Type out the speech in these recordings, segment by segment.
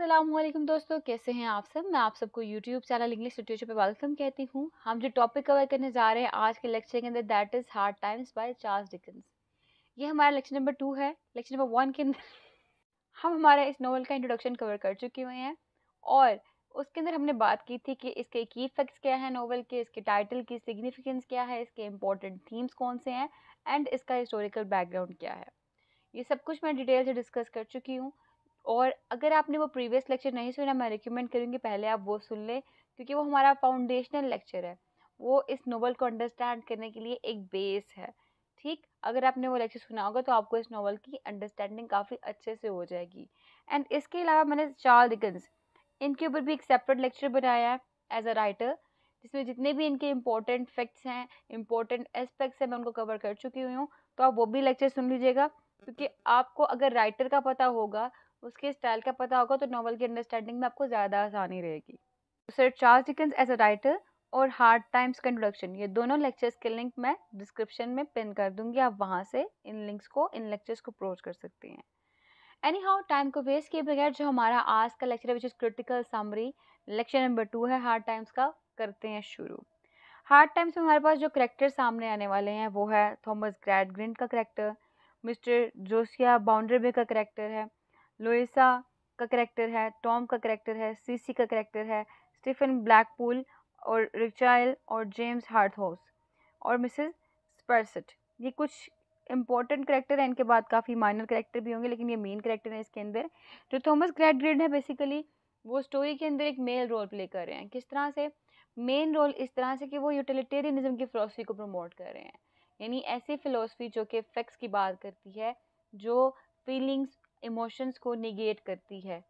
असलम दोस्तों कैसे हैं आप सब मैं आप सबको YouTube चैनल इंग्लिश लिटरेचर पे वेलकम कहती हूँ हम जो टॉपिक कवर करने जा रहे हैं आज के लेक्चर के अंदर that is Hard Times by Charles Dickens ये हमारा लेक्चर नंबर टू है लेक्चर नंबर वन के अंदर हम हमारे इस नॉवल का इंट्रोडक्शन कवर कर चुके हुए हैं और उसके अंदर हमने बात की थी कि इसके की इफेक्ट्स क्या है नावल के इसके टाइटल की सिग्निफिकेंस क्या है इसके इंपॉर्टेंट थीम्स कौन से हैं एंड इसका हिस्टोरिकल बैकग्राउंड क्या है ये सब कुछ मैं डिटेल से डिस्कस कर चुकी हूँ और अगर आपने वो प्रीवियस लेक्चर नहीं सुना मैं रिकमेंड करूँगी पहले आप वो सुन लें क्योंकि वो हमारा फाउंडेशनल लेक्चर है वो इस नोवेल को अंडरस्टैंड करने के लिए एक बेस है ठीक अगर आपने वो लेक्चर सुना होगा तो आपको इस नॉवल की अंडरस्टैंडिंग काफ़ी अच्छे से हो जाएगी एंड इसके अलावा मैंने चार डिकन्स इनके ऊपर भी एक सेपरेट लेक्चर बनाया है एज अ राइटर जिसमें जितने भी इनके इंपॉर्टेंट फैक्ट्स हैं इम्पोर्टेंट एस्पेक्ट्स हैं मैं उनको कवर कर चुकी हुई हूँ तो आप वो भी लेक्चर सुन लीजिएगा क्योंकि आपको अगर राइटर का पता होगा उसके स्टाइल का पता होगा तो नावल की अंडरस्टैंडिंग में आपको ज़्यादा आसानी रहेगी sir Charles Dickens as a writer और हार्ड टाइम्स का इंट्रोडक्शन ये दोनों लेक्चर्स के लिंक मैं डिस्क्रिप्शन में पिन कर दूंगी आप वहाँ से इन लिंक्स को इन लेक्चर्स को अप्रोच कर सकते हैं एनी हाउ टाइम को वेस्ट किए बगैर जो हमारा आज का लेक्चर है which is critical summary lecture number two है हार्ड टाइम्स का करते हैं शुरू हार्ड टाइम्स में हमारे पास जो करेक्टर सामने आने वाले हैं वो है थॉमस ग्रिंट का करेक्टर मिस्टर जोसिया बाउंड्रेबे का करेक्टर है लोएसा का करेक्टर है टॉम का करेक्टर है सीसी का करेक्टर है स्टीफन ब्लैकपूल और रिचाइल और जेम्स हार्थोस और मिसेस स्पर्सट ये कुछ इंपॉर्टेंट करेक्टर हैं इनके बाद काफ़ी माइनर करेक्टर भी होंगे लेकिन ये मेन करेक्टर हैं इसके अंदर जो थॉमस ग्रेट ग्रेड है बेसिकली वो स्टोरी के अंदर एक मेल रोल प्ले कर रहे हैं किस तरह से मेन रोल इस तरह से कि वो यूटिलिटेरियनिज्म की फ़िलासफ़ी को प्रमोट कर रहे हैं यानी ऐसी फ़िलासफ़ी जो कि फैक्ट्स की बात करती है जो फीलिंग्स इमोशंस को निगेट करती है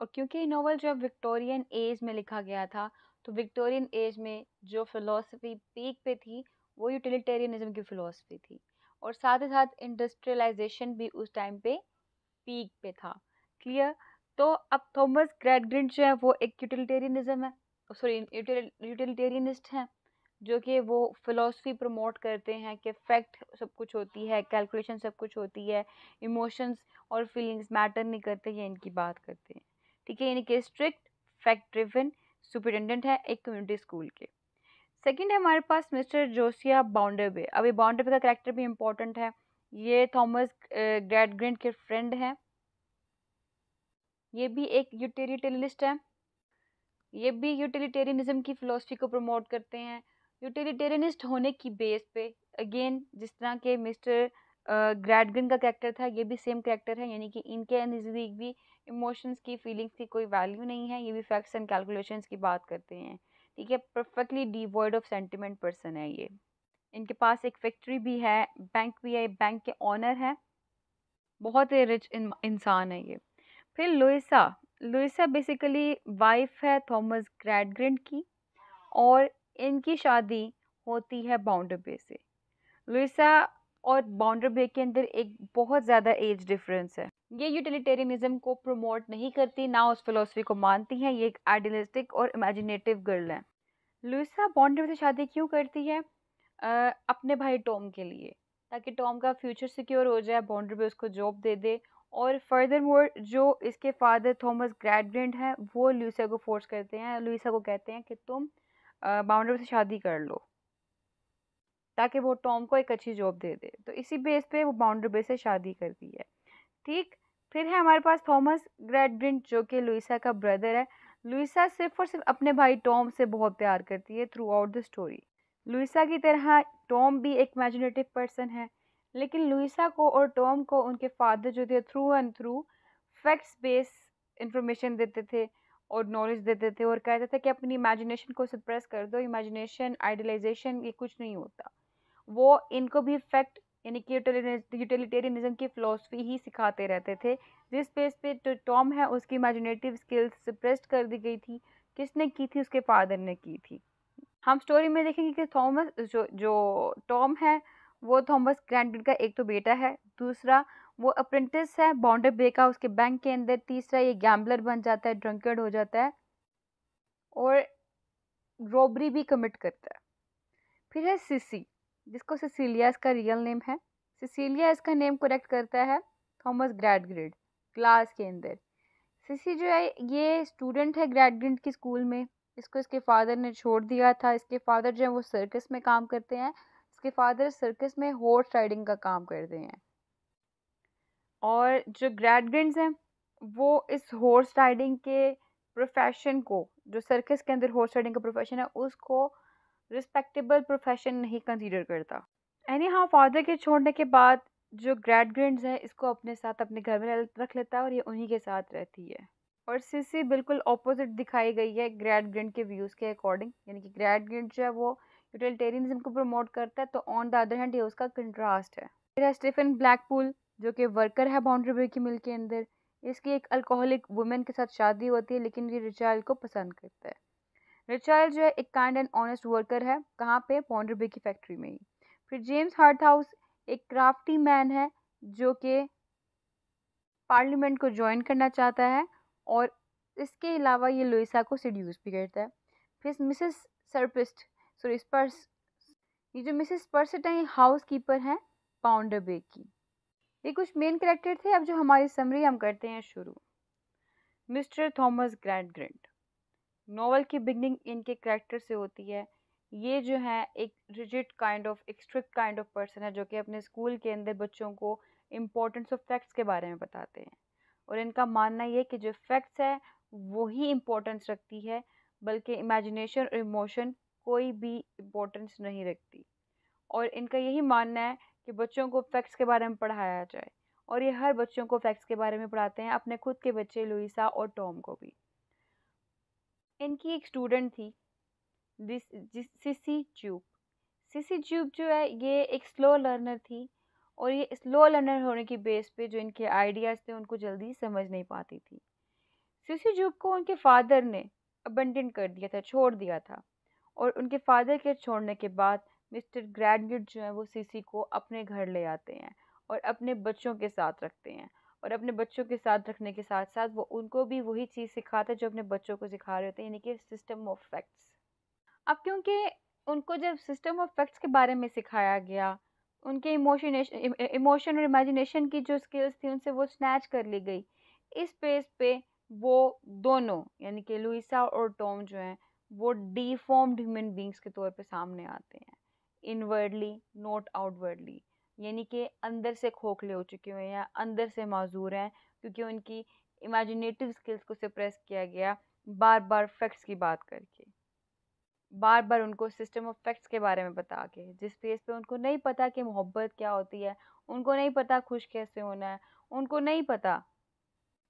और क्योंकि ये नावल जब विक्टोरियन एज में लिखा गया था तो विक्टोरियन एज में जो फिलोसफी पीक पे थी वो यूटिलिटेरियनिज्म की फिलोसफी थी और साथ ही साथ इंडस्ट्रियलाइजेशन भी उस टाइम पे पीक पे था क्लियर तो अब थॉमस ग्रेडग्रिंट जो है वो एक यूटिलिटेरियनिज्म है सॉरी यूटिलिटेरियनिस्ट हैं जो कि वो फ़िलोसफी प्रमोट करते हैं कि फैक्ट सब कुछ होती है कैलकुलेशन सब कुछ होती है इमोशंस और फीलिंग्स मैटर नहीं करते ये इनकी बात करते हैं ठीक है यानी कि स्ट्रिक्ट फैक्ट ड्रिवन सुपरिटेंडेंट है एक कम्युनिटी स्कूल के सेकंड है हमारे पास मिस्टर जोसिया बाउंडरबे अब ये बाउंडरबे का करेक्टर भी इम्पोर्टेंट है ये थॉमस ग्रेडग्रिंड के फ्रेंड हैं ये भी एक यूटेरिटेलिस्ट है ये भी यूटिलिटेरियनिज्म की फ़िलोसफी को प्रमोट करते हैं यूटिलिटेरियनिस्ट होने की बेस पे अगेन जिस तरह के मिस्टर ग्रैडगन का कैरेक्टर था ये भी सेम कैरेक्टर है यानी कि इनके नज़दीक भी इमोशंस की फीलिंग्स की कोई वैल्यू नहीं है ये भी फैक्ट्स एंड कैलकुलेशंस की बात करते हैं ठीक है perfectly devoid of sentiment person है ये इनके पास एक फैक्ट्री भी है बैंक भी है बैंक के ऑनर है बहुत ही रिच इंसान है ये फिर लुइसा लुइसा बेसिकली वाइफ है थॉमस ग्रैडग्रिंड की और इनकी शादी होती है बाउंडर बे से लुइसा और बाउंड्र बे के अंदर एक बहुत ज़्यादा एज डिफरेंस है ये यूटिलिटेरियनिज्म को प्रमोट नहीं करती ना उस फिलोसफी को मानती हैं ये एक आइडियलिस्टिक और इमेजिनेटिव गर्ल है लुइसा बॉन्डर से शादी क्यों करती है आ, अपने भाई टॉम के लिए ताकि टॉम का फ्यूचर सिक्योर हो जाए बॉन्डर भी उसको जॉब दे दे और फर्दर मोर जो इसके फादर थॉमस ग्रैडग्रेंड हैं वो लुइसा को फोर्स करते हैं लुइसा को कहते हैं कि तुम बाउंडर से शादी कर लो ताकि वो टॉम को एक अच्छी जॉब दे दे तो इसी बेस पे वो बाउंडर बेस से शादी करती है ठीक फिर है हमारे पास थॉमस ग्रेडब्रिंट जो कि लुइसा का ब्रदर है लुइसा सिर्फ और सिर्फ अपने भाई टॉम से बहुत प्यार करती है throughout the story Louisa की तरह टॉम भी एक इमेजिनेटिव पर्सन है लेकिन लुइसा को और टॉम को उनके फादर जो थे through and through facts base information देते थे और नॉलेज देते थे और कहते थे कि अपनी इमेजिनेशन को सप्रेस कर दो इमेजिनेशन आइडियलाइजेशन ये कुछ नहीं होता वो इनको भी इफेक्ट यानी कि यूटिलिटेरियनिज्म की फ़िलासफ़ी ही सिखाते रहते थे जिस बेस पे जो तो टॉम है उसकी इमेजिनेटिव स्किल्स सप्रेस्ड कर दी गई थी किसने की थी उसके फादर ने की थी हम स्टोरी में देखेंगे कि थॉमस जो जो टॉम है वो थॉमस ग्रैंडविन का एक तो बेटा है दूसरा वो अप्रेंटिस है बाउंड ब्रेका उसके बैंक के अंदर तीसरा ये गैम्बलर बन जाता है ड्रंकर्ड हो जाता है और रॉबरी भी कमिट करता है फिर है सिसी जिसको सिसीलिया इसका रियल नेम है सिसीलिया इसका नेम करेक्ट करता है थॉमस ग्रैडग्रिड क्लास के अंदर सिसी जो है ये स्टूडेंट है ग्रैडग्रिड की स्कूल में इसको इसके फादर ने छोड़ दिया था इसके फादर जो है वो सर्कस में काम करते हैं इसके फादर सर्कस में हॉर्स राइडिंग का काम करते हैं और जो ग्रेडगेंट्स हैं वो इस हॉर्स राइडिंग के प्रोफेशन को जो सर्कस के अंदर हॉर्स राइडिंग का प्रोफेशन है उसको रिस्पेक्टेबल प्रोफेशन नहीं कंसीडर करता एनी हाँ फादर के छोड़ने के बाद जो ग्रैंड हैं इसको अपने साथ अपने घर में रख लेता है और ये उन्हीं के साथ रहती है और सिसी बिल्कुल अपोजिट दिखाई गई है ग्रेड ग्रेंड के व्यूज़ के अकॉर्डिंग यानी कि ग्रेड ग्रेंड जो है वो यूटिलिटेरियनिज्म को प्रमोट करता है तो ऑन द अदर हैंड ये उसका कंट्रास्ट है फिर है स्टीफन ब्लैकपूल जो कि वर्कर है बाउंड्री बे की मिल के अंदर इसकी एक अल्कोहलिक वुमेन के साथ शादी होती है लेकिन ये रिचाइल को पसंद करता है रिचाइल जो है एक काइंड एंड ऑनेस्ट वर्कर है कहाँ पे बाउंड्री बे की फैक्ट्री में ही फिर जेम्स हार्थ हाउस एक क्राफ्टी मैन है जो कि पार्लियामेंट को ज्वाइन करना चाहता है और इसके अलावा ये लुइसा को सड्यूस भी करता है फिर मिसेस सरपिस्ट सॉरी स्पर्स ये जो मिसेस स्पर्सट हैं ये हाउस कीपर हैं पाउंडर बे की ये कुछ मेन करेक्टर थे अब जो हमारी समरी हम करते हैं शुरू Mr Thomas Gradgrind novel की बिगनिंग इनके करेक्टर से होती है ये जो है एक रिजिट काइंड ऑफ एक स्ट्रिक्ट काइंड ऑफ पर्सन है जो कि अपने स्कूल के अंदर बच्चों को इम्पोर्टेंस ऑफ फैक्ट्स के बारे में बताते हैं और इनका मानना ये कि जो फैक्ट्स है वो ही इम्पोर्टेंस रखती है बल्कि इमेजिनेशन और इमोशन कोई भी इम्पोर्टेंस नहीं रखती और इनका यही मानना है कि बच्चों को फैक्ट्स के बारे में पढ़ाया जाए और ये हर बच्चों को फैक्ट्स के बारे में पढ़ाते हैं अपने खुद के बच्चे लुइसा और टॉम को भी इनकी एक स्टूडेंट थी this Sissy Jupe Sissy Jupe जो है ये एक स्लो लर्नर थी और ये स्लो लर्नर होने की बेस पे जो इनके आइडियाज़ थे उनको जल्दी समझ नहीं पाती थी सिसी ज्यूब को उनके फादर ने अबंडन कर दिया था छोड़ दिया था और उनके फादर के छोड़ने के बाद मिस्टर ग्रैंडगेट जो हैं वो सीसी को अपने घर ले आते हैं और अपने बच्चों के साथ रखते हैं और अपने बच्चों के साथ रखने के साथ साथ वो उनको भी वही चीज़ सिखाते हैं जो अपने बच्चों को सिखा रहे होते हैं यानी कि सिस्टम ऑफ फैक्ट्स अब क्योंकि उनको जब सिस्टम ऑफ फैक्ट्स के बारे में सिखाया गया उनके इमोशनेशन इमोशन और इमेजिनेशन की जो स्किल्स थी उनसे वो स्नैच कर ली गई इस पेज पे वो दोनों यानी कि लुइसा और टॉम जो हैं वो डिफॉर्म्ड ह्यूमन बींग्स के तौर पे सामने आते हैं इनवर्डली नोट आउटवर्डली यानी कि अंदर से खोखले हो चुके हुए हैं अंदर से माजूर हैं क्योंकि उनकी इमेजिनेटिव स्किल्स को सप्रेस किया गया बार बार फैक्ट्स की बात करके बार बार उनको सिस्टम ऑफ फैक्ट्स के बारे में बता के जिस बेस पे उनको नहीं पता कि मोहब्बत क्या होती है उनको नहीं पता खुश कैसे होना है उनको नहीं पता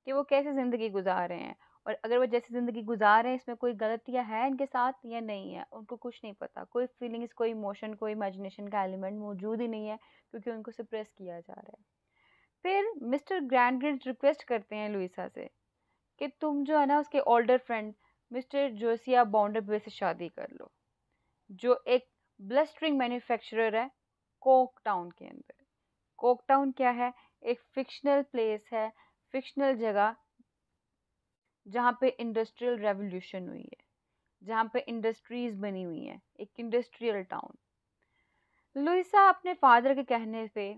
कि वो कैसे ज़िंदगी गुजार रहे हैं और अगर वो जैसी ज़िंदगी गुजार रहे हैं इसमें कोई गलतियाँ हैं इनके साथ या नहीं है उनको कुछ नहीं पता कोई फीलिंग्स कोई इमोशन कोई इमेजिनेशन का एलिमेंट मौजूद ही नहीं है क्योंकि उनको सप्रेस किया जा रहा है फिर मिस्टर ग्रैंड रिक्वेस्ट करते हैं लुइसा से कि तुम जो है ना उसके older friend Mr Josiah Bounderby से शादी कर लो जो एक ब्लस्टरिंग मैन्युफैक्चरर है कोक टाउन के अंदर कोक टाउन क्या है एक फिक्शनल प्लेस है फिक्शनल जगह जहाँ पे इंडस्ट्रियल रेवोल्यूशन हुई है जहाँ पे इंडस्ट्रीज़ बनी हुई हैं एक इंडस्ट्रियल टाउन लुइसा अपने फादर के कहने पे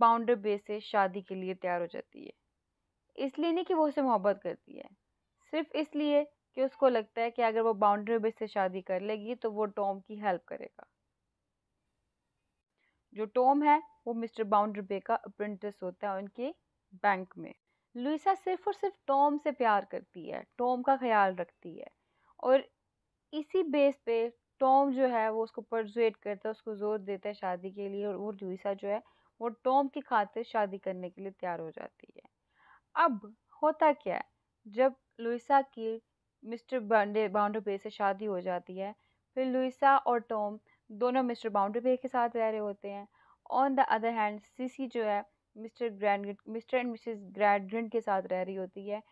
बाउंडर बे से शादी के लिए तैयार हो जाती है इसलिए नहीं कि वो उसे मोहब्बत करती है सिर्फ इसलिए कि उसको लगता है कि अगर वो बाउंड्री बेस से शादी कर लेगी तो वो टॉम की हेल्प करेगा जो टॉम है वो मिस्टर बाउंड्री बे का अप्रेंटिस होता है उनके बैंक में लुइसा सिर्फ और सिर्फ टॉम से प्यार करती है टॉम का ख्याल रखती है और इसी बेस पे टॉम जो है वो उसको परजुएट करता है उसको ज़ोर देता है शादी के लिए और वो लुइसा जो है वो टॉम की खातिर शादी करने के लिए तैयार हो जाती है अब होता क्या है जब लुइसा की मिस्टर बाउंड्री बे से शादी हो जाती है फिर लुइसा और टॉम दोनों मिस्टर बे के साथ रह रहे होते हैं on the other hand Sissy जो है Mr Grad Mr and Mrs Gradgrind के साथ रह रही होती है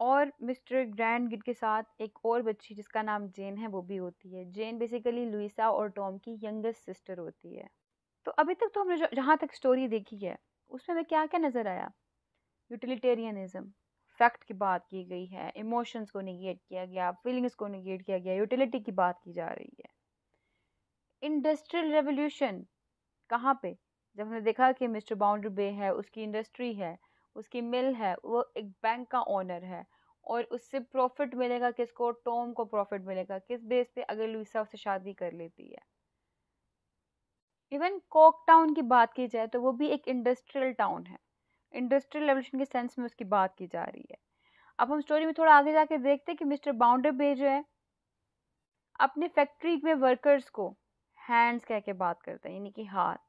और मिस्टर ग्रैंड गिड के साथ एक और बच्ची जिसका नाम जेन है वो भी होती है जेन बेसिकली लुइसा और टॉम की यंगेस्ट सिस्टर होती है तो अभी तक तो हमने जहाँ तक स्टोरी देखी है उसमें हमें क्या क्या नज़र आया यूटिलिटेरियनिज़म फैक्ट की बात की गई है इमोशंस को निगेट किया गया फीलिंग्स को निगेट किया गया यूटिलिटी की बात की जा रही है इंडस्ट्रियल रेवोल्यूशन कहाँ पे जब हमने देखा कि मिस्टर बाउंड्री बे है उसकी इंडस्ट्री है उसकी मिल है वो एक बैंक का ओनर है और उससे प्रॉफिट मिलेगा किसको टॉम को प्रॉफिट मिलेगा किस बेस पे अगर लुइसा उससे शादी कर लेती है इवन कोक टाउन की बात की जाए तो वो भी एक इंडस्ट्रियल टाउन है इंडस्ट्रियल रेवोल्यूशन के सेंस में उसकी बात की जा रही है अब हम स्टोरी में थोड़ा आगे जाके देखते हैं कि मिस्टर बाउंडर बे जो है अपने फैक्ट्री में वर्कर्स को हैंड्स कह के बात करते हैं यानी कि हाथ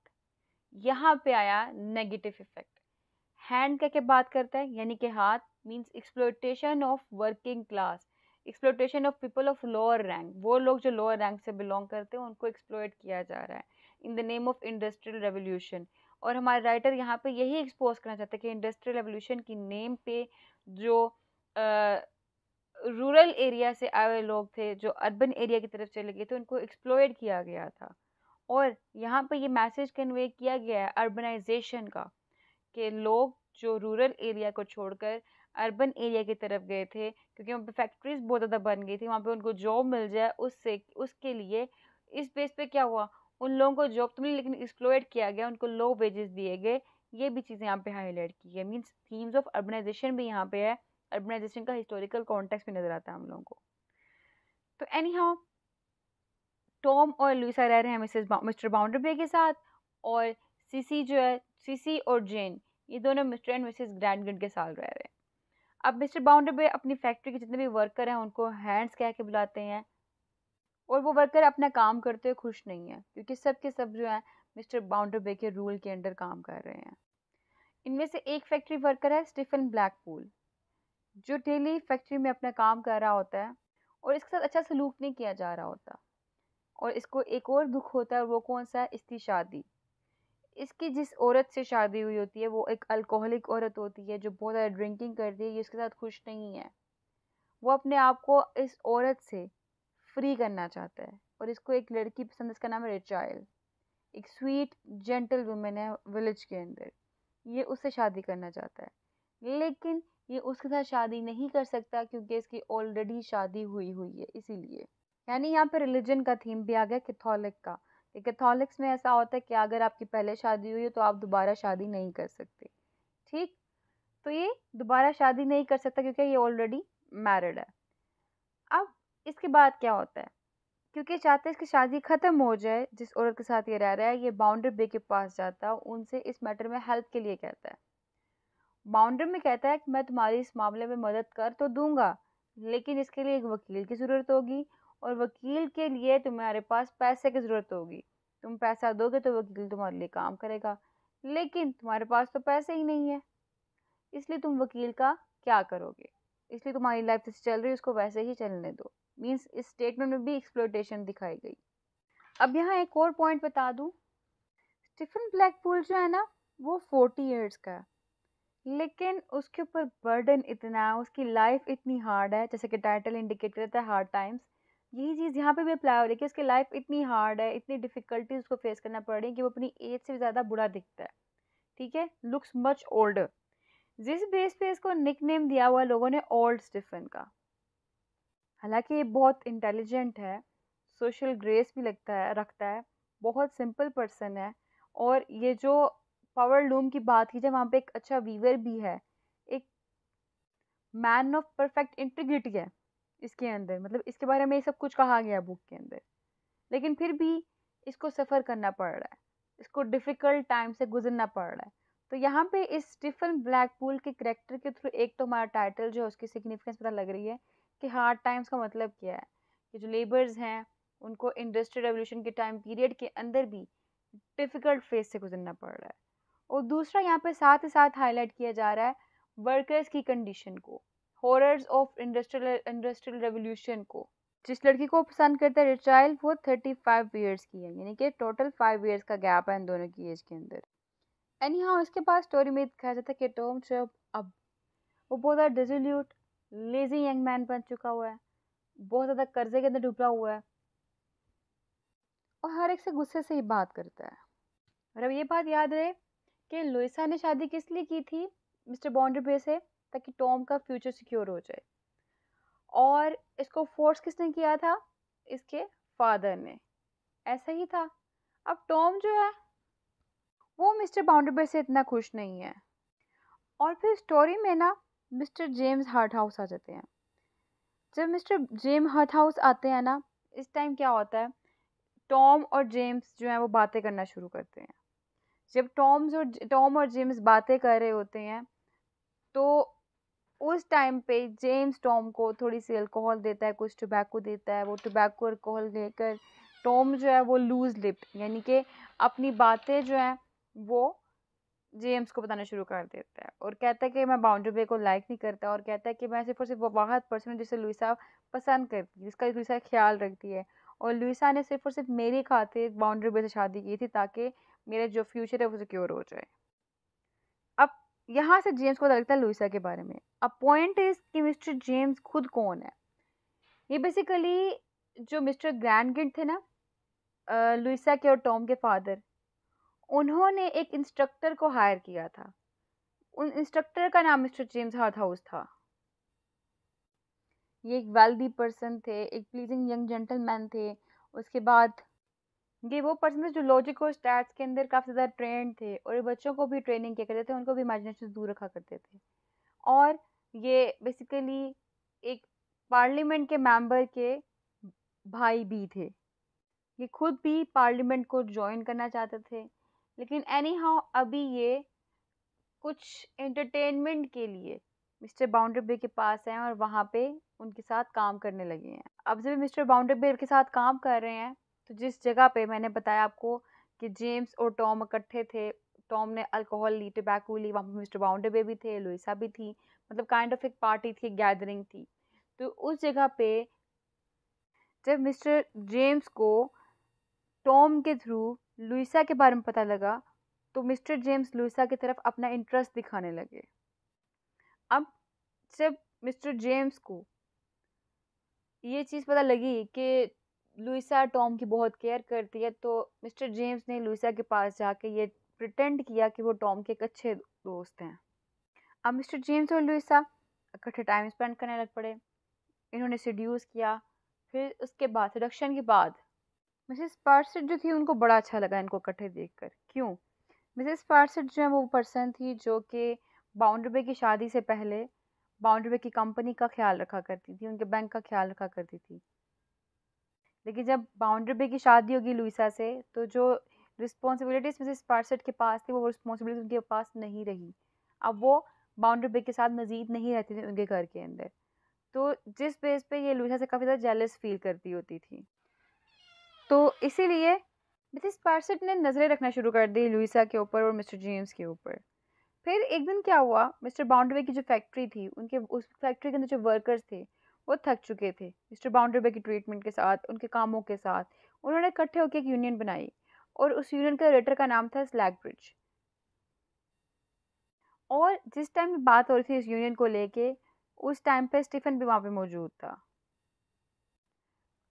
यहाँ पे आया नेगेटिव इफेक्ट हैंड क्या क्या बात करता है यानी कि हाथ means exploitation of working class exploitation of people of lower rank वो लोग जो लोअर रैंक से बिलोंग करते हैं उनको एक्सप्लोइट किया जा रहा है in the name of industrial revolution और हमारे राइटर यहाँ पे यही एक्सपोज करना चाहते हैं कि इंडस्ट्रियल रेवोल्यूशन की नेम पे जो रूरल एरिया से आए हुए लोग थे जो अर्बन एरिया की तरफ चले गए थे उनको एक्सप्लोइड किया गया था और यहाँ पर ये मैसेज कन्वे किया गया है अर्बनाइजेशन का कि लोग जो रूरल एरिया को छोड़कर अर्बन एरिया की तरफ गए थे क्योंकि वहाँ पे फैक्ट्रीज बहुत ज़्यादा बन गई थी वहाँ पे उनको जॉब मिल जाए उससे उसके लिए इस बेस पे क्या हुआ उन लोगों को जॉब तो मिली लेकिन एक्सप्लोइट किया गया उनको लो वेजेस दिए गए ये भी चीज़ें यहाँ पे हाईलाइट की है मीन्स थीम्स ऑफ अर्बनाइजेशन भी यहाँ पे है अर्बनाइजेशन का हिस्टोरिकल कॉन्टेक्स भी नज़र आता है हम लोगों को तो एनी हाउ टॉम और लुइसा रह रहे हैं मिसेस बा, मिस्टर बाउंडरबे के साथ और सीसी जो है सीसी और जेन ये दोनों मिस्टर एंड मिसेस ग्रैंडगंड के साथ रह रहे हैं अब मिस्टर बाउंडरबे अपनी फैक्ट्री के जितने भी वर्कर हैं उनको हैंड्स कह के बुलाते हैं और वो वर्कर अपना काम करते हुए खुश नहीं है क्योंकि सब के सब जो हैं मिस्टर बाउंडरबे के रूल के अंडर काम कर रहे हैं इनमें से एक फैक्ट्री वर्कर है स्टीफन ब्लैकपूल जो डेली फैक्ट्री में अपना काम कर रहा होता है और इसके साथ अच्छा सलूक नहीं किया जा रहा होता और इसको एक और दुख होता है वो कौन सा है इसकी शादी इसकी जिस औरत से शादी हुई होती है वो एक अल्कोहलिक औरत होती है जो बहुत ज़्यादा ड्रिंकिंग करती है ये उसके साथ खुश नहीं है वो अपने आप को इस औरत से फ्री करना चाहता है और इसको एक लड़की पसंद इसका नाम है रिचाइल एक स्वीट जेंटल वुमेन है विलेज के अंदर ये उससे शादी करना चाहता है लेकिन ये उसके साथ शादी नहीं कर सकता क्योंकि इसकी ऑलरेडी शादी हुई हुई है इसीलिए यानी यहाँ पे रिलीजन का थीम भी आ गया कैथोलिक का कैथोलिक्स में ऐसा होता है कि अगर आपकी पहले शादी हुई है तो आप दोबारा शादी नहीं कर सकते ठीक तो ये दोबारा शादी नहीं कर सकता क्योंकि ये ऑलरेडी मैरिड है अब इसके बाद क्या होता है क्योंकि चाहते हैं इसकी शादी ख़त्म हो जाए जिस औरत के साथ ये रह रहा है ये बाउंडर बे के पास जाता है उनसे इस मैटर में हेल्प के लिए कहता है बाउंडर में कहता है कि मैं तुम्हारी इस मामले में मदद कर तो दूंगा लेकिन इसके लिए एक वकील की ज़रूरत होगी और वकील के लिए तुम्हारे पास पैसे की ज़रूरत होगी तुम पैसा दोगे तो वकील तुम्हारे लिए काम करेगा लेकिन तुम्हारे पास तो पैसे ही नहीं है इसलिए तुम वकील का क्या करोगे इसलिए तुम्हारी लाइफ जैसे चल रही है उसको वैसे ही चलने दो मीन्स इस स्टेटमेंट में भी एक्सप्लोटेशन दिखाई गई अब यहाँ एक और पॉइंट बता दूँ स्टीफन ब्लैकपूल जो है ना वो फोर्टी ईयर्स का है लेकिन उसके ऊपर बर्डन इतना है उसकी लाइफ इतनी हार्ड है जैसे कि टाइटल इंडिकेट करता है हार्ड टाइम्स यही चीज़ यहाँ पे भी अप्लाई हो रही है कि उसकी लाइफ इतनी हार्ड है इतनी डिफ़िकल्टीज उसको फेस करना पड़ रही है कि वो अपनी एज से भी ज़्यादा बुरा दिखता है ठीक है लुक्स मच ओल्डर जिस बेस पे इसको निक नेम दिया हुआ लोगों ने ओल्ड स्टीफन का हालांकि ये बहुत इंटेलिजेंट है सोशल ग्रेस भी लगता है रखता है बहुत सिंपल पर्सन है और ये जो पावर लूम की बात की जाए वहाँ पे एक अच्छा वीवर भी है एक मैन ऑफ परफेक्ट इंटीग्रिटी है इसके अंदर मतलब इसके बारे में ये सब कुछ कहा गया बुक के अंदर लेकिन फिर भी इसको सफ़र करना पड़ रहा है इसको डिफ़िकल्ट टाइम से गुजरना पड़ रहा है तो यहाँ पे इस स्टीफन ब्लैकपूल के करेक्टर के थ्रू एक तो हमारा टाइटल जो है उसकी सिग्निफिकेंस पता लग रही है कि हार्ड टाइम्स का मतलब क्या है कि जो लेबर्स हैं उनको इंडस्ट्रियल रेवोल्यूशन के टाइम पीरियड के अंदर भी डिफ़िकल्ट फेज से गुजरना पड़ रहा है और दूसरा यहाँ पे साथ ही साथ हाईलाइट किया जा रहा है वर्कर्स की कंडीशन को horrors of industrial industrial revolution को जिस लड़की को पसंद करता है रिचाइल वो थर्टी फाइव ईयर्स की है यानी कि टोटल फाइव ईयर्स का गैप है इन दोनों की एज के अंदर एनी हाँ उसके पास स्टोरी में दिखाया जाता है कि टॉम ट्रप अब वो बहुत ज़्यादा डिजोल्यूट लेजी यंग मैन बन चुका हुआ है बहुत ज़्यादा कर्जे के अंदर डूबा हुआ है और हर एक से गुस्से से ही बात करता है और अब ये बात याद रहे कि लुइसा ने शादी किस लिए की थी मिस्टर बॉन्डरबे से ताकि टॉम का फ्यूचर सिक्योर हो जाए और इसको फोर्स किसने किया था इसके फादर ने ऐसा ही था अब टॉम जो है वो मिस्टर बाउंडरबेट से इतना खुश नहीं है और फिर स्टोरी में ना मिस्टर जेम्स हार्ट हाउस आ जाते हैं जब मिस्टर जेम हार्ट हाउस आते हैं ना इस टाइम क्या होता है टॉम और जेम्स जो हैं वो बातें करना शुरू करते हैं जब टॉम्स और टॉम और जेम्स बातें कर रहे होते हैं तो उस टाइम पे जेम्स टॉम को थोड़ी सी अल्कोहल देता है कुछ टोबैको देता है वो टोबैको अल्कोहल लेकर टॉम जो है वो लूज़ लिप्ट यानी कि अपनी बातें जो हैं वो जेम्स को बताना शुरू कर देता है और कहता है कि मैं बाउंड्री बे को लाइक नहीं करता और कहता है कि मैं सिर्फ और सिर्फ वाहत पर्सन हूँ जिसे लुइसा पसंद करती है जिसका लुइसा ख्याल रखती है और लुइसा ने सिर्फ और सिर्फ मेरी खातिर बाउंड्री बे से शादी की थी ताकि मेरा जो फ्यूचर है वो सिक्योर हो जाए यहाँ से जेम्स को पता लगता है लुइसा के बारे में अब पॉइंट इज कि मिस्टर जेम्स खुद कौन है ये बेसिकली जो मिस्टर गिड थे ना लुइसा के और टॉम के फादर उन्होंने एक इंस्ट्रक्टर को हायर किया था उन इंस्ट्रक्टर का नाम मिस्टर जेम्स हार्थ हाउस था ये एक वेल्दी पर्सन थे एक प्लीजिंग यंग जेंटलमैन थे उसके बाद ये वो पर्सन थे जो लॉजिक और स्टैट्स के अंदर काफ़ी ज़्यादा ट्रेंड थे और बच्चों को भी ट्रेनिंग किया करते थे उनको भी इमेजिनेशन दूर रखा करते थे और ये बेसिकली एक पार्लियामेंट के मेंबर के भाई भी थे ये खुद भी पार्लियामेंट को ज्वाइन करना चाहते थे लेकिन एनी हाउ अभी ये कुछ एंटरटेनमेंट के लिए मिस्टर बाउंड्रीबे के पास हैं और वहाँ पे उनके साथ काम करने लगे हैं अब जब मिस्टर बाउंड्रीबे के साथ काम कर रहे हैं तो जिस जगह पे मैंने बताया आपको कि जेम्स और टॉम इकट्ठे थे टॉम ने अल्कोहल ली टबैको ली वहाँ पर मिस्टर बाउंडेबे भी थे लुइसा भी थी मतलब काइंड ऑफ एक पार्टी थी गैदरिंग थी तो उस जगह पे जब मिस्टर जेम्स को टॉम के थ्रू लुइसा के बारे में पता लगा तो मिस्टर जेम्स लुइसा की तरफ अपना इंटरेस्ट दिखाने लगे अब जब मिस्टर जेम्स को ये चीज़ पता लगी कि लुइसा टॉम की बहुत केयर करती है तो मिस्टर जेम्स ने लुइसा के पास जाके ये प्रटेंड किया कि वो टॉम के एक अच्छे दोस्त हैं अब मिस्टर जेम्स और लुइसा इकट्ठे टाइम स्पेंड करने लग पड़े इन्होंने सड्यूस किया फिर उसके बाद सडक्शन के बाद मिसेस पार्सेट जो थी उनको बड़ा अच्छा लगा इनको इकट्ठे देख क्यों मिसेस पार्सेट जो है वो पर्सन थी जो कि बाउंड्रबे की शादी से पहले बाउंड्रबे की कंपनी का ख्याल रखा करती थी उनके बैंक का ख्याल रखा करती थी लेकिन जब बाउंड्री की शादी होगी लुइसा से तो जो रिस्पॉन्सिबिलिटीज़ मिसेस पार्सेट के पास थी वो रिस्पॉन्सिबिलिटी उनके पास नहीं रही अब वो बाउंड्री के साथ मज़ीद नहीं रहती थी उनके घर के अंदर तो जिस बेस पे ये लुइसा से काफ़ी ज़्यादा जेलस फील करती होती थी तो इसीलिए मिसेस पार्सेट ने नज़रें रखना शुरू कर दी लुइसा के ऊपर और मिस्टर जेम्स के ऊपर फिर एक दिन क्या हुआ मिस्टर बाउंड्री की जो फैक्ट्री थी उनके उस फैक्ट्री के अंदर जो वर्कर्स थे वो थक चुके थे मिस्टर बाउंड्रीबे की ट्रीटमेंट के साथ उनके कामों के साथ उन्होंने इकट्ठे होकर एक यूनियन बनाई और उस यूनियन के रेटर का नाम था स्लैग ब्रिज और जिस टाइम बात हो रही थी इस यूनियन को लेके उस टाइम पे स्टीफन भी वहाँ पे मौजूद था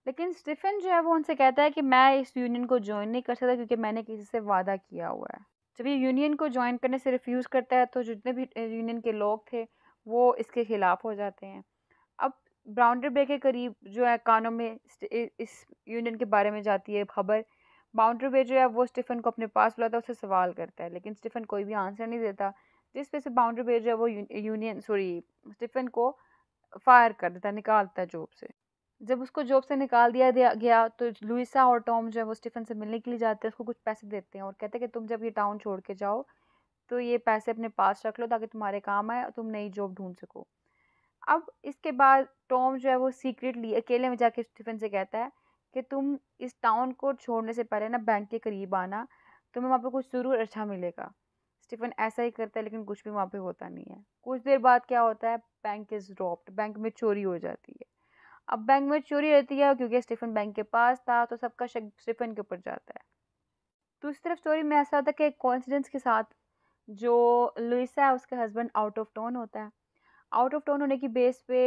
लेकिन स्टीफन जो है वो उनसे कहता है कि मैं इस यूनियन को ज्वाइन नहीं कर सकता क्योंकि मैंने किसी से वादा किया हुआ है जब ये यूनियन को ज्वाइन करने से रिफ्यूज़ करता है तो जितने भी यूनियन के लोग थे वो इसके ख़िलाफ़ हो जाते हैं बाउंड्री बे के करीब जो है कानों में इस यूनियन के बारे में जाती है खबर बाउंड्री बे जो है वो स्टीफन को अपने पास बुलाता है उससे सवाल करता है लेकिन स्टीफन कोई भी आंसर नहीं देता जिस वजह से बाउंड्री बे जो है वो यूनियन सॉरी स्टीफन को फायर कर देता है निकालता है जॉब से जब उसको जॉब से निकाल दिया गया तो लुइसा और टॉम जो है वो स्टीफन से मिलने के लिए जाते हैं उसको कुछ पैसे देते हैं और कहते हैं कि तुम जब ये टाउन छोड़ के जाओ तो ये पैसे अपने पास रख लो ताकि तुम्हारे काम आए और तुम नई जॉब ढूंढ सको अब इसके बाद टॉम जो है वो सीक्रेटली अकेले में जाके स्टीफन से कहता है कि तुम इस टाउन को छोड़ने से पहले ना बैंक के करीब आना तुम्हें वहाँ पर कुछ ज़रूर अच्छा मिलेगा स्टीफन ऐसा ही करता है लेकिन कुछ भी वहाँ पर होता नहीं है कुछ देर बाद क्या होता है बैंक इज़ रॉप्ड बैंक में चोरी हो जाती है अब बैंक में चोरी रहती है क्योंकि स्टीफन बैंक के पास था तो सबका शक स्टीफन के ऊपर जाता है दूसरी तो तरफ स्टोरी में ऐसा होता है कि एक कॉन्फिडेंस के साथ जो लुइसा है उसके हस्बैंड आउट ऑफ टाउन होता है आउट ऑफ टाउन होने की बेस पे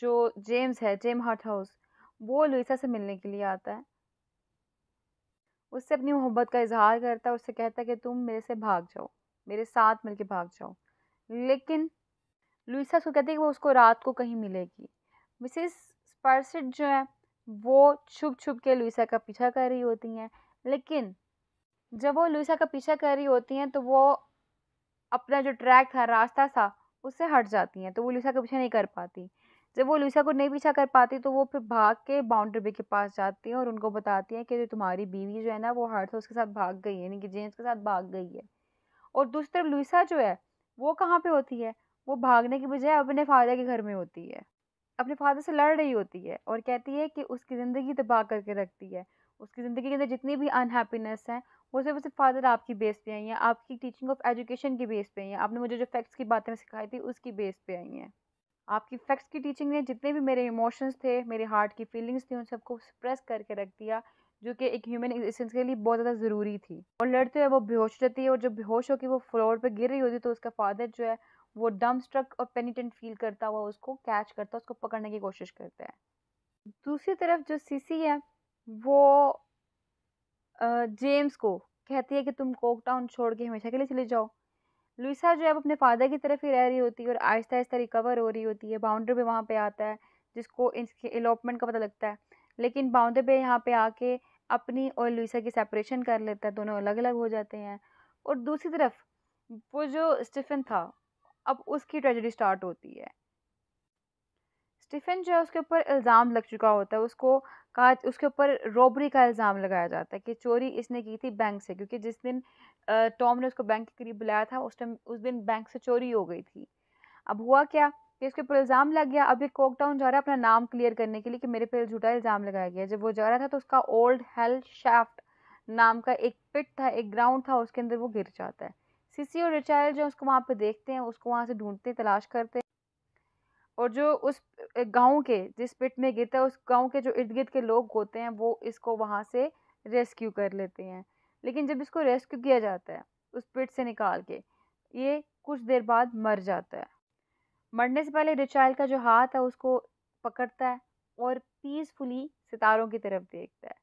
जो जेम्स है जेम हार्ट हाउस वो लुइसा से मिलने के लिए आता है उससे अपनी मोहब्बत का इजहार करता है उससे कहता है कि तुम मेरे से भाग जाओ मेरे साथ मिलके भाग जाओ लेकिन लुइसा उसको कहती है कि वो उसको रात को कहीं मिलेगी मिसिस स्पर्सिट जो है वो छुप छुप के लुइसा का पीछा कर रही होती हैं लेकिन जब वो लुइसा का पीछा कर रही होती हैं तो वो अपना जो ट्रैक था रास्ता था उससे हट जाती हैं तो वो लूइसा का पीछा नहीं कर पाती जब वो लूइसा को नहीं पीछा कर पाती तो वो फिर भाग के बाउंड्री के पास जाती है और उनको बताती हैं कि जो तुम्हारी बीवी जो है ना वो हार्ट से उसके साथ भाग गई है यानी कि जेंस के साथ भाग गई है और दूसरी तरफ लुइसा जो है वो कहाँ पे होती है वो भागने की बजाय अपने फादर के घर में होती है अपने फादर से लड़ रही होती है और कहती है कि उसकी ज़िंदगी तबाह करके रखती है उसकी ज़िंदगी के अंदर जितनी भी अनहैप्पीनेस है वो सिर्फ सिर्फ फादर आपकी बेस पे आई हैं आपकी टीचिंग ऑफ एजुकेशन की बेस पे आई हैं आपने मुझे जो फैक्ट्स की बातें सिखाई थी उसकी बेस पे आई हैं आपकी फैक्ट्स की टीचिंग ने जितने भी मेरे इमोशंस थे मेरे हार्ट की फीलिंग्स थी उन सबको एक्सप्रेस करके रख दिया जो कि एक ह्यूमन एग्जिस्टेंस के लिए बहुत ज़्यादा ज़रूरी थी और लड़ते हुए वो बेहोश रहती है और जब बेहोश होकर वो फ्लोर पर गिर रही होती है तो उसका फादर जो है वो डम स्ट्रक और पेनिटेंट फील करता हुआ उसको कैच करता है उसको पकड़ने की कोशिश करता है दूसरी तरफ जो सीसी है वो जेम्स को कहती है कि तुम कोकटाउन छोड़ के हमेशा के लिए चले जाओ लुइसा जो है अपने फादर की तरफ ही रह रही होती है और आहिस्ता आहिस्ता रिकवर हो रही होती है बाउंड्री भी वहाँ पे आता है जिसको इसके एलोपमेंट का पता लगता है लेकिन बाउंड्री पे यहाँ पे आके अपनी और लुइसा की सेपरेशन कर लेता है दोनों अलग अलग हो जाते हैं और दूसरी तरफ वो जो स्टीफन था अब उसकी ट्रेजडी स्टार्ट होती है स्टीफन जो है उसके ऊपर इल्ज़ाम लग चुका होता है उसको का उसके ऊपर रॉबरी का इल्ज़ाम लगाया जाता है कि चोरी इसने की थी बैंक से क्योंकि जिस दिन टॉम ने उसको बैंक के करीब बुलाया था उस टाइम उस दिन बैंक से चोरी हो गई थी अब हुआ क्या कि उसके ऊपर इल्ज़ाम लग गया अब ये कोकडाउन जा रहा है अपना नाम क्लियर करने के लिए कि मेरे पे झूठा इल्ज़ाम लगाया गया जब वो जा रहा था तो उसका ओल्ड हेल शाफ्ट नाम का एक पिट था एक ग्राउंड था उसके अंदर वो गिर जाता है सीसी और रिचाइल जो उसको वहाँ पर देखते हैं उसको वहाँ से ढूंढते तलाश करते हैं और जो उस गांव के जिस पिट में गिरता है उस गांव के जो इर्द गिर्द के लोग होते हैं वो इसको वहाँ से रेस्क्यू कर लेते हैं लेकिन जब इसको रेस्क्यू किया जाता है उस पिट से निकाल के ये कुछ देर बाद मर जाता है मरने से पहले रिचाइल का जो हाथ है उसको पकड़ता है और पीसफुली सितारों की तरफ देखता है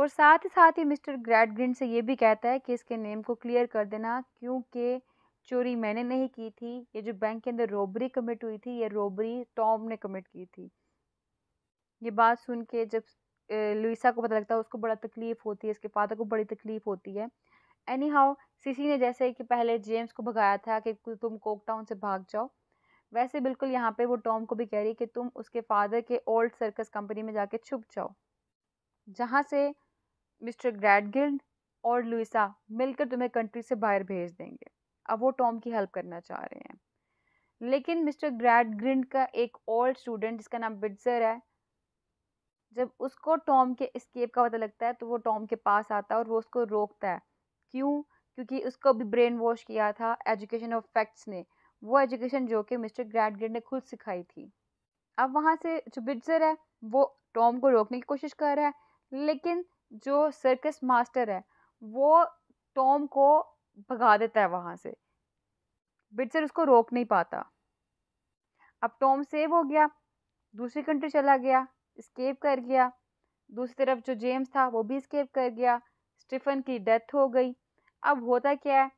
और साथ ही साथ ही मिस्टर ग्रैडग्रिन से ये भी कहता है कि इसके नेम को क्लियर कर देना क्योंकि चोरी मैंने नहीं की थी ये जो बैंक के अंदर रॉबरी कमिट हुई थी ये रॉबरी टॉम ने कमिट की थी ये बात सुन के जब लुइसा को पता लगता है उसको बड़ा तकलीफ़ होती है इसके फादर को बड़ी तकलीफ़ होती है एनी हाउ सीसी ने जैसे कि पहले जेम्स को भगाया था कि तुम कोकटाउन से भाग जाओ वैसे बिल्कुल यहाँ पे वो टॉम को भी कह रही है कि तुम उसके फादर के ओल्ड सर्कस कंपनी में जाके छुप जाओ जहाँ से मिस्टर ग्रैडगिल्ड और लुइसा मिलकर तुम्हें कंट्री से बाहर भेज देंगे अब वो टॉम की हेल्प करना चाह रहे हैं लेकिन मिस्टर ग्रैड ग्रिंड का एक और स्टूडेंट जिसका नाम बिट्सर है जब उसको टॉम के स्केप का पता लगता है तो वो टॉम के पास आता है और वो उसको रोकता है क्यों क्योंकि उसको भी ब्रेन वॉश किया था एजुकेशन ऑफ फैक्ट्स ने वो एजुकेशन जो कि मिस्टर ग्रैड ग्रिंड ने खुद सिखाई थी अब वहाँ से जो बिटजर है वो टॉम को रोकने की कोशिश कर रहा है लेकिन जो सर्कस मास्टर है वो टॉम को भगा देता है वहाँ से बिटसर उसको रोक नहीं पाता अब टॉम सेव हो गया दूसरी कंट्री चला गया स्केप कर गया दूसरी तरफ जो जेम्स था वो भी स्केप कर गया स्टीफन की डेथ हो गई अब होता क्या है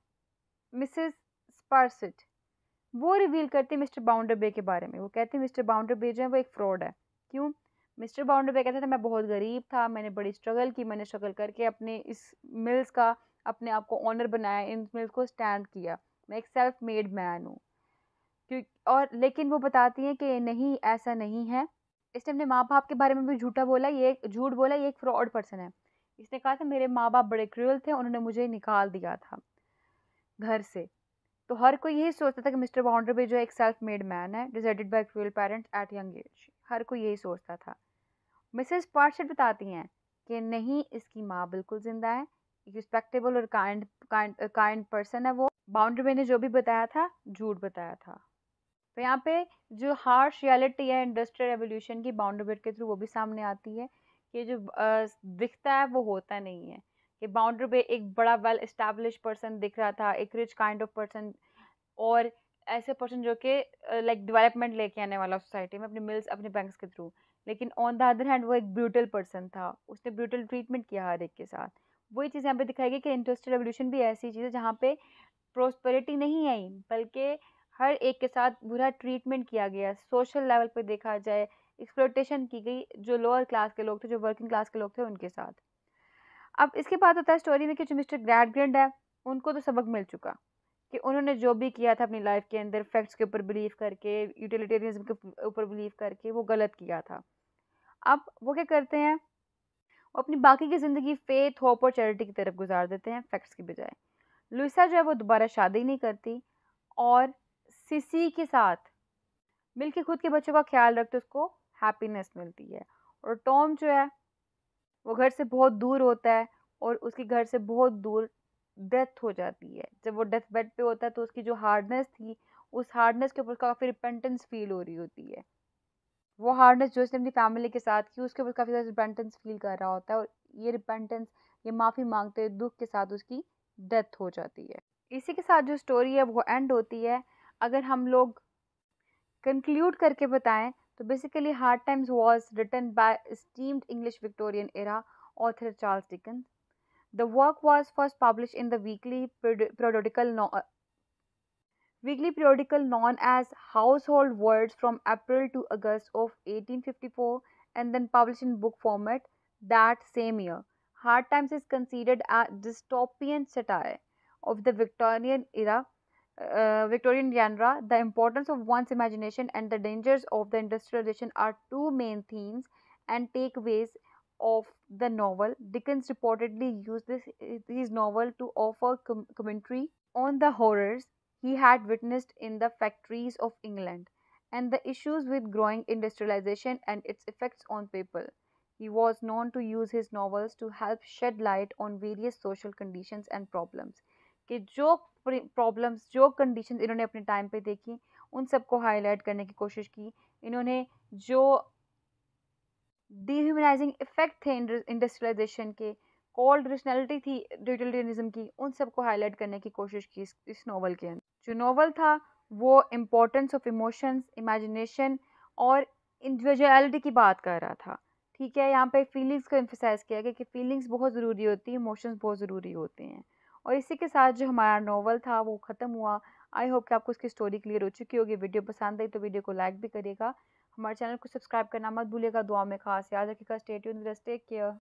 मिसेस स्पार्सिट वो रिवील करती है मिस्टर बाउंडर बे के बारे में वो कहती है मिस्टर बाउंडर बे जो है वो एक फ्रॉड है क्यों मिस्टर बाउंडर बे कहता था मैं बहुत गरीब था मैंने बड़ी स्ट्रगल की मैंने स्ट्रगल करके अपने इस मिल्स का अपने आप को ऑनर बनाया इन मिल्स को स्टैंड किया मैं एक सेल्फ मेड मैन हूँ और लेकिन वो बताती हैं कि नहीं ऐसा नहीं है इसने अपने माँ बाप के बारे में भी झूठा बोला ये झूठ बोला ये एक फ्रॉड पर्सन है इसने कहा था मेरे माँ बाप बड़े क्रूअल थे उन्होंने मुझे निकाल दिया था घर से तो हर कोई यही सोचता था कि मिस्टर बाउंड्री भी जो एक सेल्फ मेड मैन है decided by cruel parents at young age हर कोई यही सोचता था मिसेस पार्शेट बताती हैं कि नहीं इसकी माँ बिल्कुल ज़िंदा है रिस्पेक्टेबल और काइंड काइंड पर्सन है वो बाउंड्री मैंने जो भी बताया था झूठ बताया था तो यहाँ पे जो हार्श रियलिटी है इंडस्ट्रियल रेवोल्यूशन की बाउंड्री के थ्रू वो भी सामने आती है कि जो दिखता है वो होता नहीं है कि बाउंड्री पे एक बड़ा वेल इस्टेब्लिश पर्सन दिख रहा था एक रिच काइंड ऑफ पर्सन और ऐसे पर्सन जो कि लाइक डेवलपमेंट लेके आने वाला सोसाइटी में अपने मिल्स अपने बैंक्स के थ्रू लेकिन ऑन द अदर हैंड वो एक ब्रूटल पर्सन था उसने ब्रूटल ट्रीटमेंट किया हर एक के साथ वही चीज़ यहाँ पे दिखाई गई कि इंडस्ट्रियल रेवोल्यूशन भी ऐसी चीज़ है जहाँ पे प्रोस्पेरिटी नहीं आई बल्कि हर एक के साथ बुरा ट्रीटमेंट किया गया सोशल लेवल पर देखा जाए एक्सप्लोटेशन की गई जो लोअर क्लास के लोग थे जो वर्किंग क्लास के लोग थे उनके साथ अब इसके बाद होता है स्टोरी में कि जो मिस्टर ग्रैडग्रेंड है उनको तो सबक मिल चुका कि उन्होंने जो भी किया था अपनी लाइफ के अंदर फैक्ट्स के ऊपर बिलीव करके यूटिलिटेरियनिज्म के ऊपर बिलीव करके वो गलत किया था अब वो क्या करते हैं वो अपनी बाकी की ज़िंदगी फेथ होप और चैरिटी की तरफ गुजार देते हैं फैक्ट्स की बजाय लुइसा जो है वो दोबारा शादी नहीं करती और सिसी के साथ के खुद के बच्चों का ख्याल रखते उसको हैप्पीनेस मिलती है और टॉम जो है वो घर से बहुत दूर होता है और उसके घर से बहुत दूर डेथ हो जाती है जब वो डेथ बेड पे होता है तो उसकी जो हार्डनेस थी उस हार्डनेस के ऊपर काफ़ी रिपेंटेंस फील हो रही होती है वो हार्डनेस जो उसने अपनी फैमिली के साथ की उसके ऊपर काफ़ी ज़्यादा रिपेंटेंस फील कर रहा होता है और ये रिपेंटेंस ये माफ़ी मांगते हुए दुख के साथ उसकी डेथ हो जाती है इसी के साथ जो स्टोरी है वो एंड होती है अगर हम लोग कंक्लूड करके बताएं तो basically Hard Times was written by esteemed English Victorian era author Charles Dickens the work was first published in the weekly periodical weekly periodical known as Household Words from April to August of 1854 and then published in book format that same year. Hard Times is considered a dystopian satire of the Victorian era, uh, Victorian genre. The importance of one's imagination and the dangers of the industrialization are two main themes and takeaways of the novel. Dickens reportedly used this, his novel to offer com- commentary on the horrors he had witnessed in the factories of England, and the issues with growing industrialization and its effects on people. He was known to use his novels to help shed light on various social conditions and problems. कि जो problems जो condition इन्होंने अपने time पे देखी उन सबको highlight करने की कोशिश की इन्होंने जो डिह्यूमनाइजिंग इफेक्ट थे इंडस्ट्रियलाइजेशन के कोल्ड रिशनैलिटी थी ड्यूटलिटरिज्म की उन सबको हाईलाइट करने की कोशिश की इस, इस नॉवल के अंदर जो नॉवल था वो इम्पोर्टेंस ऑफ इमोशंस इमेजिनेशन और इंडिविजुअलिटी की बात कर रहा था ठीक है यहाँ पे फीलिंग्स को इन्फोसाइज किया गया कि फीलिंग्स बहुत ज़रूरी होती हैं इमोशंस बहुत ज़रूरी होते हैं और इसी के साथ जो हमारा नावल था वो ख़त्म हुआ आई होप कि आपको उसकी स्टोरी क्लियर हो चुकी होगी वीडियो पसंद आई तो वीडियो को लाइक भी करिएगा हमारे चैनल को सब्सक्राइब करना मत भूलेगा दुआ में खास याद रखिएगा स्टेट यूनिवर्सिटी केयर